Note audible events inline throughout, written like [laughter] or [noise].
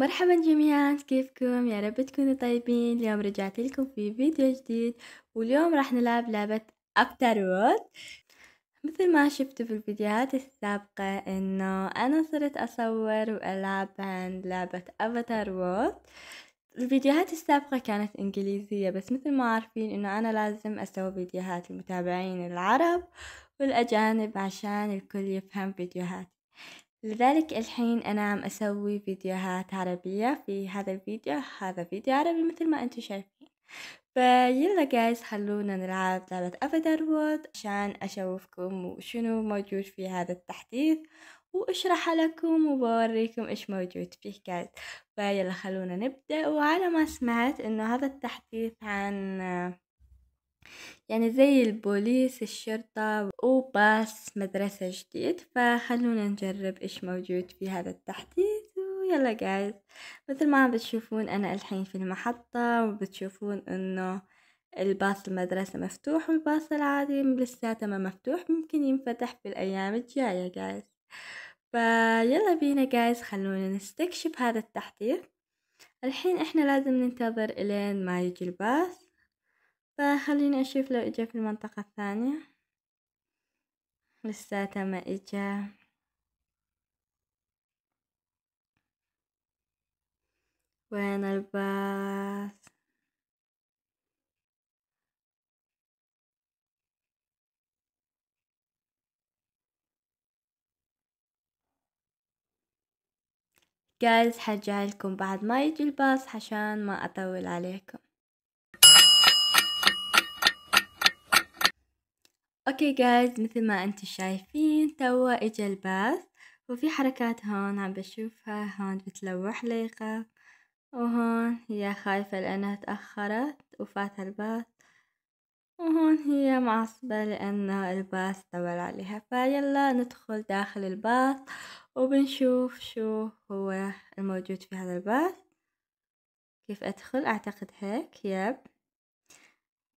مرحبا جميعا كيفكم يا رب تكونوا طيبين اليوم رجعت لكم في فيديو جديد واليوم راح نلعب لعبة افتر وورد مثل ما شفتوا في الفيديوهات السابقة انه انا صرت اصور والعب عن لعبة افتر وورد الفيديوهات السابقة كانت انجليزية بس مثل ما عارفين انه انا لازم اسوي فيديوهات لمتابعين العرب والاجانب عشان الكل يفهم فيديوهاتي لذلك الحين أنا عم أسوي فيديوهات عربية في هذا الفيديو هذا فيديو عربي مثل ما أنتم شايفين فيلا جايز خلونا نلعب لعبة أفدر وود عشان أشوفكم وشنو موجود في هذا التحديث واشرح لكم وبوريكم ايش موجود فيه جايز فيلا خلونا نبدأ وعلى ما سمعت انه هذا التحديث عن يعني زي البوليس الشرطة وباص مدرسة جديد فخلونا نجرب إيش موجود في هذا التحديث ويلا جايز مثل ما بتشوفون أنا الحين في المحطة وبتشوفون إنه الباص المدرسة مفتوح والباص العادي لساته ما مفتوح ممكن ينفتح في الأيام الجاية جايز فيلا بينا جايز خلونا نستكشف هذا التحديث الحين احنا لازم ننتظر الين ما يجي الباص فخليني أشوف لو إجا في المنطقة الثانية لساته ما إجا وين الباص جايز حجعلكم بعد ما يجي الباص عشان ما أطول عليكم اوكي جايز مثل ما انتم شايفين توا اجى الباث وفي حركات هون عم بشوفها هون بتلوح ليقة وهون هي خايفة لأنها تأخرت وفاتها الباث وهون هي معصبة لأن الباث طول عليها فيلا ندخل داخل الباث وبنشوف شو هو الموجود في هذا الباث كيف أدخل أعتقد هيك يب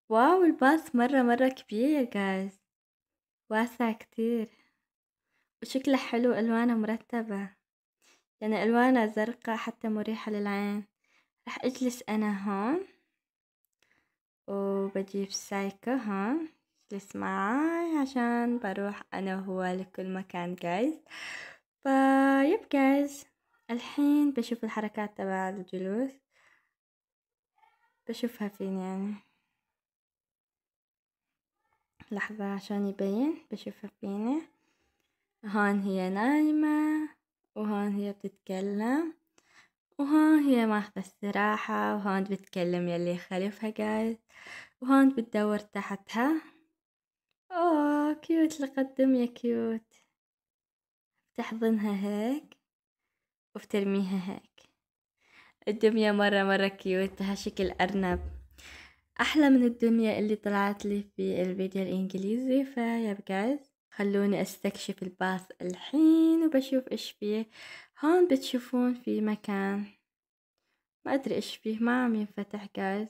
واو الباث مرة مرة كبير جايز واسع كتير وشكله حلو ألوانه مرتبة يعني ألوانه زرقاء حتى مريحة للعين راح أجلس أنا هون وبجيب سايكو هون يجلس معاي عشان بروح أنا وهو لكل مكان جايز يب جايز الحين بشوف الحركات تبع الجلوس بشوفها فين يعني لحظة عشان يبين باش يفرقينه هون هي نايمة وهون هي بتتكلم وهون هي ماخذة استراحة وهون بتكلم يلي خلفها قاعد وهون بتدور تحتها اوه كيوت لقدم يا كيوت بتحضنها هيك وبترميها هيك الدمية مرة مرة كيوت لها شكل أرنب أحلى من الدنيا اللي طلعت لي في الفيديو الإنجليزي فيا بجد خلوني أستكشف الباص الحين وبشوف إيش فيه هون بتشوفون في مكان ما أدري إيش فيه ما عم ينفتح جايز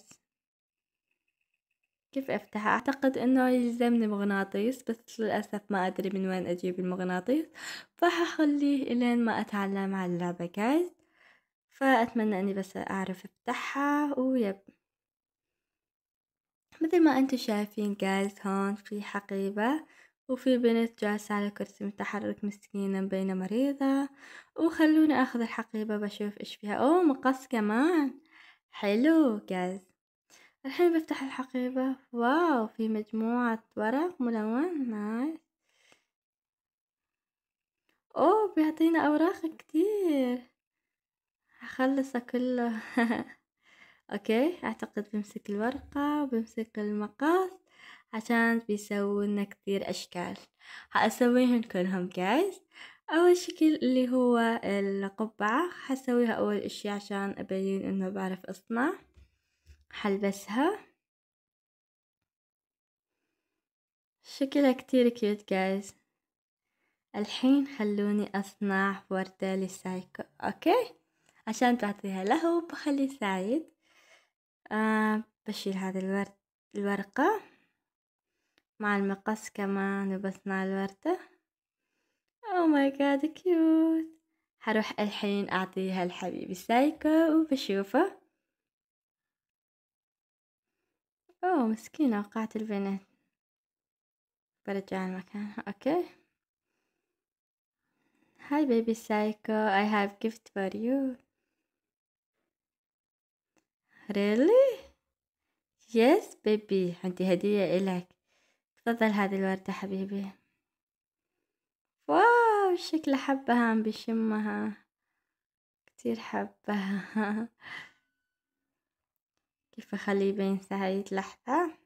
كيف أفتح أعتقد إنه يلزمني مغناطيس بس للأسف ما أدري من وين أجيب المغناطيس فحخليه إلين ما أتعلم على اللعبة جايز فأتمنى إني بس أعرف أفتحها ويب مثل ما انتم شايفين جايز هون في حقيبة وفي بنت جالسة على كرسي متحرك مسكينة مبينة مريضة وخلوني اخذ الحقيبة بشوف ايش فيها اوه مقص كمان حلو جايز الحين بفتح الحقيبة واو في مجموعة ورق ملون نايس اوه بيعطينا اوراق كتير هخلصه كله [laughs] اوكي اعتقد بمسك الورقة وبمسك المقاس عشان بيسووا كثير اشكال هاسويهم كلهم جايز اول شكل اللي هو القبعة حسويها اول اشي عشان ابين انه بعرف اصنع حلبسها شكلها كتير كيوت جايز الحين خلوني اصنع وردة للسايكو اوكي عشان تعطيها له بخلي سعيد آه [hesitation] بشيل هذا الورد الورقة مع المقص كمان وبصنع الوردة او ماي جاد كيوت هروح الحين اعطيها لحبيبي سايكو وبشوفه اوه oh, مسكينة وقعت البنت برجع المكان اوكي هاي بيبي سايكو اي هاف جيفت فور يو ريلي يس بيبي عندي هدية إلك تفضل هذه الوردة حبيبي واو شكله حبها عم بشمها كتير حبها [laughs] كيف أخليه بين سعيد لحظة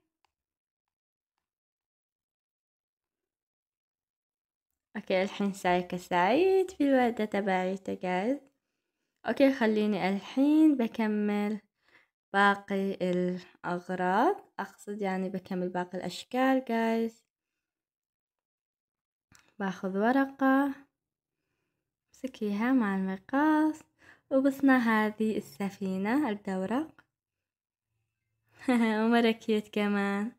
اوكي الحين سايكة سعيد في الوردة تبعي جايز اوكي خليني الحين بكمل باقي الأغراض أقصد يعني بكمل باقي الأشكال guys باخذ ورقة امسكيها مع المقاس وبصنع هذه السفينة الدورق [laughs] ومرة كيوت كمان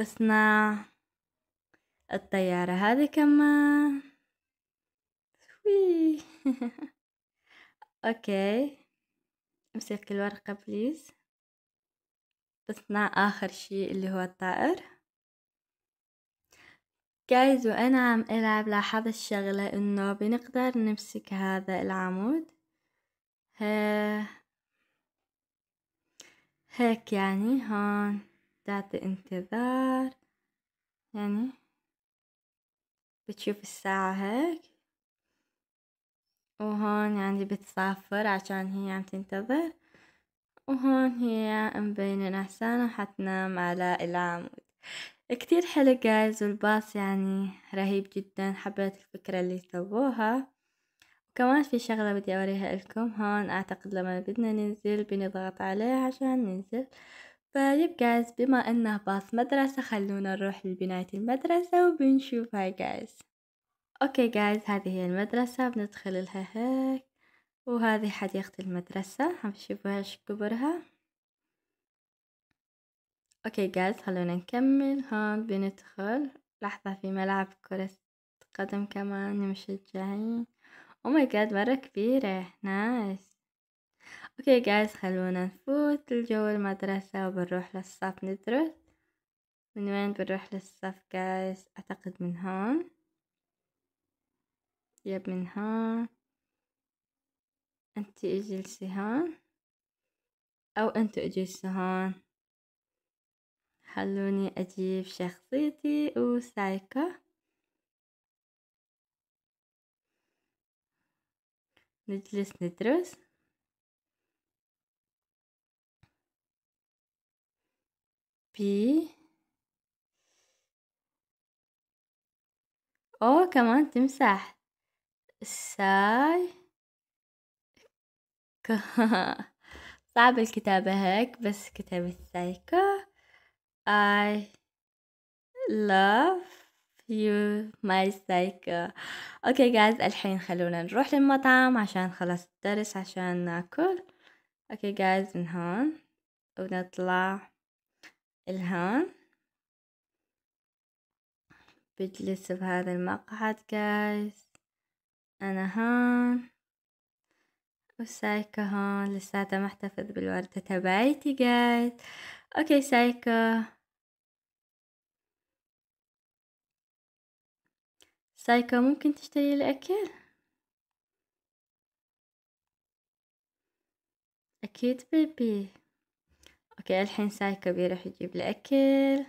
بصنع الطيارة هذه كمان اوكي [laughs] امسك الورقة بليز بصنع آخر شي اللي هو الطائر جايز وأنا عم ألعب لاحظ الشغلة إنه بنقدر نمسك هذا العمود ها هيك يعني هون تعطي انتظار يعني بتشوف الساعة هيك وهون يعني بتسافر عشان هي عم تنتظر وهون هي مبينة نعسانة حتنام على العمود كتير حلو جايز والباص يعني رهيب جدا حبيت الفكرة اللي سووها كمان في شغلة بدي أوريها لكم هون أعتقد لما بدنا ننزل بنضغط عليه عشان ننزل فيب جايز بما انه باص مدرسة خلونا نروح لبناية المدرسة وبنشوفها جايز اوكي جايز هذه هي المدرسة بندخل لها هيك وهذه حديقة المدرسة هم شوفوا ايش كبرها اوكي جايز خلونا نكمل هون بندخل لحظة في ملعب كرة قدم كمان مشجعين او ماي جاد مرة كبيرة نايس اوكي جايز خلونا نفوت لجو المدرسة وبنروح للصف ندرس من وين بنروح للصف جايز اعتقد من هون جاب من أنت اجلسي هان أو أنت اجلسي هان خلوني أجيب شخصيتي وسايكا نجلس ندرس بي أو كمان تمسح ساي كا [laughs] صعب الكتابة هيك بس كتابة سايكا I love you my سايكا اوكي جايز الحين خلونا نروح للمطعم عشان خلاص الدرس عشان ناكل اوكي جايز من هون ونطلع الهون بجلس بهذا المقعد جايز أنا هان والسايكة هون لساتها محتفظ بالوردة تبعيتي قاعد أوكي سايكا سايكا ممكن تشتري الأكل أكيد بيبي أوكي الحين سايكا بيروح يجيب الأكل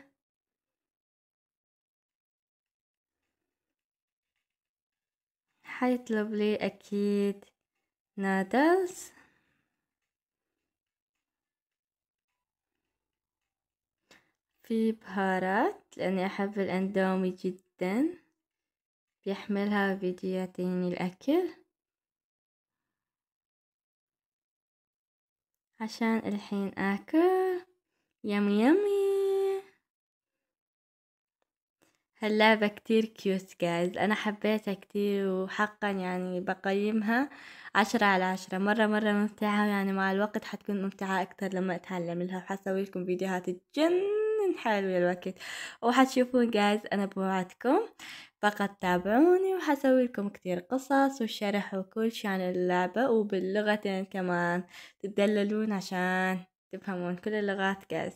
حيطلب لي أكيد نادلز في بهارات لأني أحب الأندومي جدا بيحملها بيجي يعطيني الأكل عشان الحين آكل يمي يمي هاللعبة كتير كيوت جايز أنا حبيتها كتير وحقا يعني بقيمها عشرة على عشرة مرة مرة ممتعة يعني مع الوقت حتكون ممتعة أكتر لما أتعلم لها وحسوي لكم فيديوهات تجنن حلوة الوقت وحتشوفون جايز أنا بوعدكم فقط تابعوني وحسوي لكم كتير قصص وشرح وكل شي عن اللعبة وباللغتين كمان تدللون عشان تفهمون كل اللغات جايز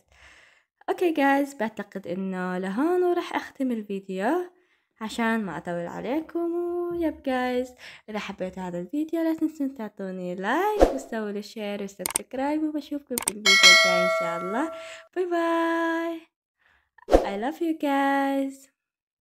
اوكي جايز بعتقد انه لهون وراح اختم الفيديو عشان ما اطول عليكم ويب جايز اذا حبيتوا هذا الفيديو لا تنسون تعطوني لايك وتسووا لي شير وسبسكرايب وبشوفكم في الفيديو الجاي ان شاء الله باي باي I love you guys